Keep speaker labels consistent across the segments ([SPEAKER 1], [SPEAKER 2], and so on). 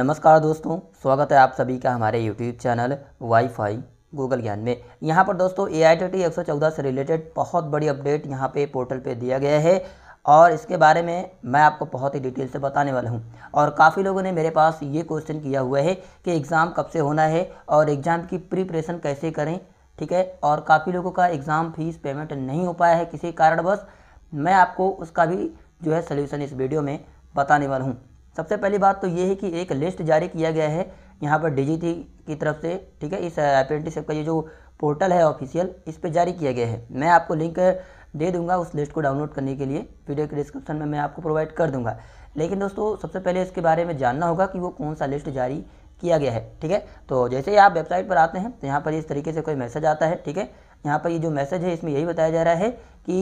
[SPEAKER 1] नमस्कार दोस्तों स्वागत है आप सभी का हमारे यूट्यूब चैनल वाईफाई गूगल ज्ञान में यहाँ पर दोस्तों ए आई टी एक से रिलेटेड बहुत बड़ी अपडेट यहाँ पे पोर्टल पे दिया गया है और इसके बारे में मैं आपको बहुत ही डिटेल से बताने वाला हूँ और काफ़ी लोगों ने मेरे पास ये क्वेश्चन किया हुआ है कि एग्ज़ाम कब से होना है और एग्ज़ाम की प्रिपरेशन कैसे करें ठीक है और काफ़ी लोगों का एग्ज़ाम फीस पेमेंट नहीं हो पाया है किसी कारणवश मैं आपको उसका भी जो है सोल्यूशन इस वीडियो में बताने वाला हूँ सबसे पहली बात तो ये है कि एक लिस्ट जारी किया गया है यहाँ पर डीजीटी की तरफ से ठीक है इस अप्रेंटिस का ये जो पोर्टल है ऑफिशियल इस पर जारी किया गया है मैं आपको लिंक दे दूंगा उस लिस्ट को डाउनलोड करने के लिए वीडियो के डिस्क्रिप्शन में मैं आपको प्रोवाइड कर दूंगा लेकिन दोस्तों सबसे पहले इसके बारे में जानना होगा कि वो कौन सा लिस्ट जारी किया गया है ठीक है तो जैसे ही आप वेबसाइट पर आते हैं तो यहाँ पर इस तरीके से कोई मैसेज आता है ठीक है यहाँ पर ये जो मैसेज है इसमें यही बताया जा रहा है कि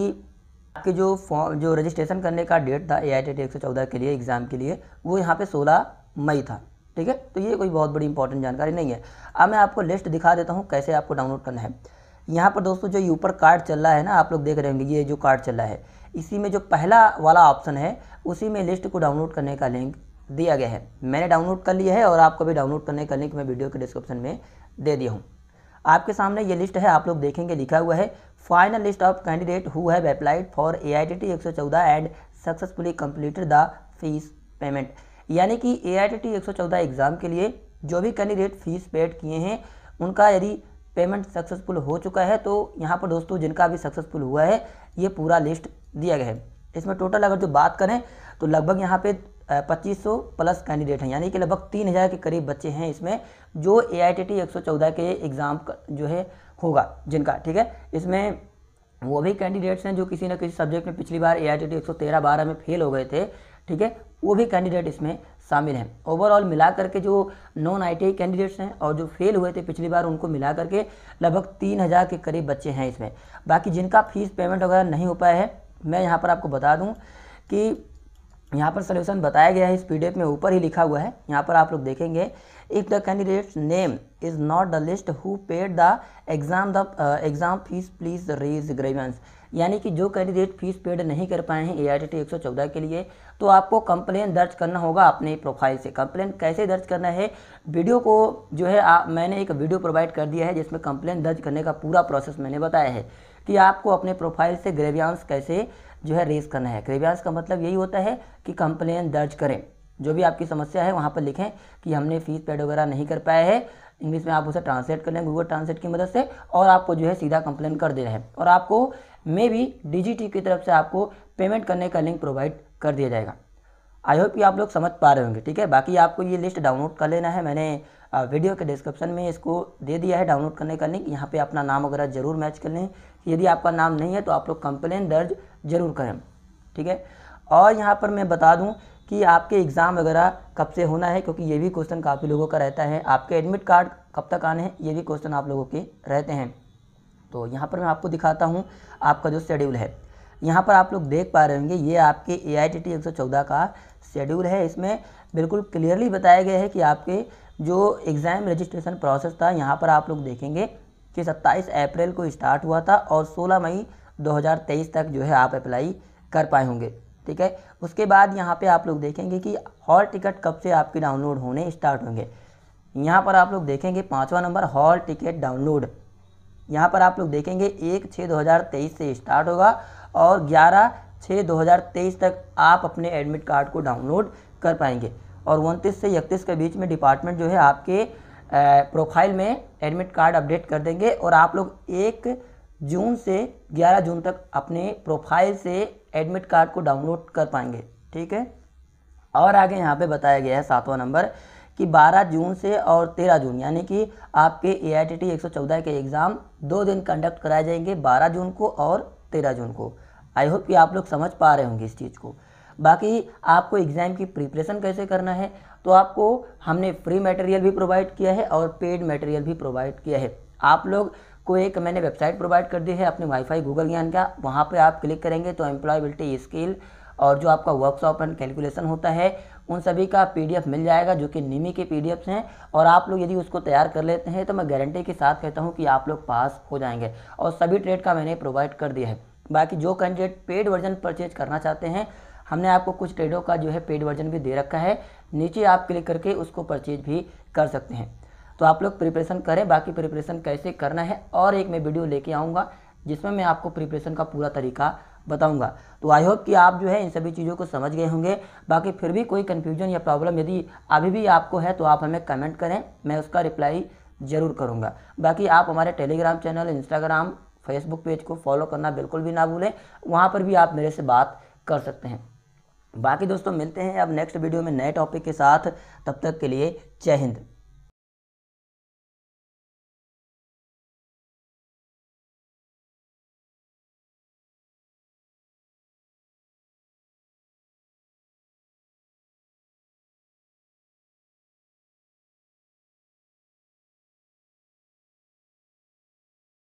[SPEAKER 1] कि जो फॉर्म जो रजिस्ट्रेशन करने का डेट था ए आई टी के लिए एग्ज़ाम के लिए वो यहाँ पे 16 मई था ठीक है तो ये कोई बहुत बड़ी इंपॉर्टेंट जानकारी नहीं है अब मैं आपको लिस्ट दिखा देता हूँ कैसे आपको डाउनलोड करना है यहाँ पर दोस्तों जो ऊपर कार्ड चल रहा है ना आप लोग देख रहे होंगे ये जो कार्ड चल रहा है इसी में जो पहला वाला ऑप्शन है उसी में लिस्ट को डाउनलोड करने का लिंक दिया गया है मैंने डाउनलोड कर लिया है और आपको भी डाउनलोड करने का लिंक मैं वीडियो के डिस्क्रिप्शन में दे दिया हूँ आपके सामने ये लिस्ट है आप लोग देखेंगे लिखा हुआ है final list of candidate who have applied for A I T T एक सौ चौदह and successfully completed the fee payment यानी कि ए आई टी टी एक सौ चौदह एग्ज़ाम के लिए जो भी कैंडिडेट फीस पेड किए हैं उनका यदि पेमेंट सक्सेसफुल हो चुका है तो यहाँ पर दोस्तों जिनका भी सक्सेसफुल हुआ है ये पूरा लिस्ट दिया गया है इसमें टोटल अगर जो बात करें तो लगभग यहाँ पे पच्चीस सौ प्लस कैंडिडेट हैं यानी कि लगभग तीन हज़ार के करीब बच्चे हैं इसमें जो ए आई टी टी एक सौ चौदह के एग्ज़ाम जो है होगा जिनका ठीक है इसमें वो भी कैंडिडेट्स हैं जो किसी न किसी सब्जेक्ट में पिछली बार ए आई टी टी एक सौ तेरह बारह में फेल हो गए थे ठीक है वो भी कैंडिडेट इसमें शामिल हैं ओवरऑल मिला करके जो नॉन आईटीआई कैंडिडेट्स हैं और जो फेल हुए थे पिछली बार उनको मिला करके लगभग तीन हज़ार के करीब बच्चे हैं इसमें बाकी जिनका फीस पेमेंट वगैरह नहीं हो पाया है मैं यहाँ पर आपको बता दूँ कि यहाँ पर सोल्यूशन बताया गया है इस पी में ऊपर ही लिखा हुआ है यहाँ पर आप लोग देखेंगे if the candidate's name is not the list who paid the exam the exam fees please raise grievance यानी कि जो कैंडिडेट फीस पेड नहीं कर पाए हैं ए आई टी एक सौ चौदह के लिए तो आपको कंप्लेन दर्ज करना होगा अपने प्रोफाइल से कंप्लेन कैसे दर्ज करना है वीडियो को जो है आ, मैंने एक वीडियो प्रोवाइड कर दिया है जिसमें कंप्लेन दर्ज करने का पूरा प्रोसेस मैंने बताया है कि आपको अपने प्रोफाइल से ग्रेवियांस कैसे जो है रेस करना है ग्रेवियांस का मतलब यही होता है कि कंप्लेन दर्ज करें जो भी आपकी समस्या है वहाँ पर लिखें कि हमने फीस पेड वगैरह नहीं कर पाया है इंग्लिश में आप उसे ट्रांसलेट कर लें गूगल ट्रांसलेट की मदद से और आपको जो है सीधा कंप्लेन कर दे रहे हैं और आपको मे बी डी की तरफ से आपको पेमेंट करने का लिंक प्रोवाइड कर दिया जाएगा आई होप कि आप लोग समझ पा रहे होंगे ठीक है बाकी आपको ये लिस्ट डाउनलोड कर लेना है मैंने वीडियो के डिस्क्रिप्शन में इसको दे दिया है डाउनलोड करने का लिंक यहाँ पे अपना नाम वगैरह जरूर मैच कर लें यदि आपका नाम नहीं है तो आप लोग कंप्लेन दर्ज जरूर करें ठीक है और यहाँ पर मैं बता दूँ कि आपके एग्ज़ाम वगैरह कब से होना है क्योंकि ये भी क्वेश्चन काफ़ी लोगों का रहता है आपके एडमिट कार्ड कब तक आने हैं ये भी क्वेश्चन आप लोगों के रहते हैं तो यहाँ पर मैं आपको दिखाता हूँ आपका जो शेड्यूल है यहाँ पर आप लोग देख पा रहे होंगे ये आपके ए आई टी टी एक सौ चौदह का शेड्यूल है इसमें बिल्कुल क्लियरली बताया गया है कि आपके जो एग्ज़ाम रजिस्ट्रेशन प्रोसेस था यहाँ पर आप लोग देखेंगे कि 27 अप्रैल को स्टार्ट हुआ था और 16 मई 2023 तक जो है आप अप्लाई कर पाए होंगे ठीक है उसके बाद यहाँ पे आप लोग देखेंगे कि हॉल टिकट कब से आपके डाउनलोड होने स्टार्ट होंगे यहाँ पर आप लोग देखेंगे पाँचवा नंबर हॉल टिकट डाउनलोड यहाँ पर आप लोग देखेंगे एक छः दो से स्टार्ट होगा और ग्यारह छः तेईस तक आप अपने एडमिट कार्ड को डाउनलोड कर पाएंगे और उनतीस से इकतीस के बीच में डिपार्टमेंट जो है आपके प्रोफाइल में एडमिट कार्ड अपडेट कर देंगे और आप लोग एक जून से 11 जून तक अपने प्रोफाइल से एडमिट कार्ड को डाउनलोड कर पाएंगे ठीक है और आगे यहाँ पे बताया गया है सातवां नंबर कि 12 जून से और 13 जून यानी कि आपके ए आई टी टी एक के एग्ज़ाम दो दिन कंडक्ट कराए जाएंगे 12 जून को और 13 जून को आई होप कि आप लोग समझ पा रहे होंगे इस चीज़ को बाकी आपको एग्ज़ाम की प्रिपरेशन कैसे करना है तो आपको हमने फ्री मटेरियल भी प्रोवाइड किया है और पेड मटेरियल भी प्रोवाइड किया है आप लोग को एक मैंने वेबसाइट प्रोवाइड कर दी है अपने वाईफाई गूगल ज्ञान का वहाँ पे आप क्लिक करेंगे तो एम्प्लॉयबिलिटी स्किल और जो आपका वर्कशॉप एंड कैलकुलेशन होता है उन सभी का पीडीएफ मिल जाएगा जो कि निमी के पीडीएफ्स हैं और आप लोग यदि उसको तैयार कर लेते हैं तो मैं गारंटी के साथ कहता हूँ कि आप लोग पास हो जाएंगे और सभी ट्रेड का मैंने प्रोवाइड कर दिया है बाकी जो कैंडिडेट पेड वर्जन परचेज करना चाहते हैं हमने आपको कुछ ट्रेडों का जो है पेड वर्जन भी दे रखा है नीचे आप क्लिक करके उसको परचेज भी कर सकते हैं तो आप लोग प्रिपरेशन करें बाकी प्रिपरेशन कैसे करना है और एक मैं वीडियो लेके आऊँगा जिसमें मैं आपको प्रिपरेशन का पूरा तरीका बताऊंगा तो आई होप कि आप जो है इन सभी चीज़ों को समझ गए होंगे बाकी फिर भी कोई कन्फ्यूजन या प्रॉब्लम यदि अभी भी आपको है तो आप हमें कमेंट करें मैं उसका रिप्लाई ज़रूर करूंगा बाकी आप हमारे Telegram channel Instagram Facebook page को फॉलो करना बिल्कुल भी ना भूलें वहाँ पर भी आप मेरे से बात कर सकते हैं बाकी दोस्तों मिलते हैं अब नेक्स्ट वीडियो में नए टॉपिक के साथ तब तक के लिए जय हिंद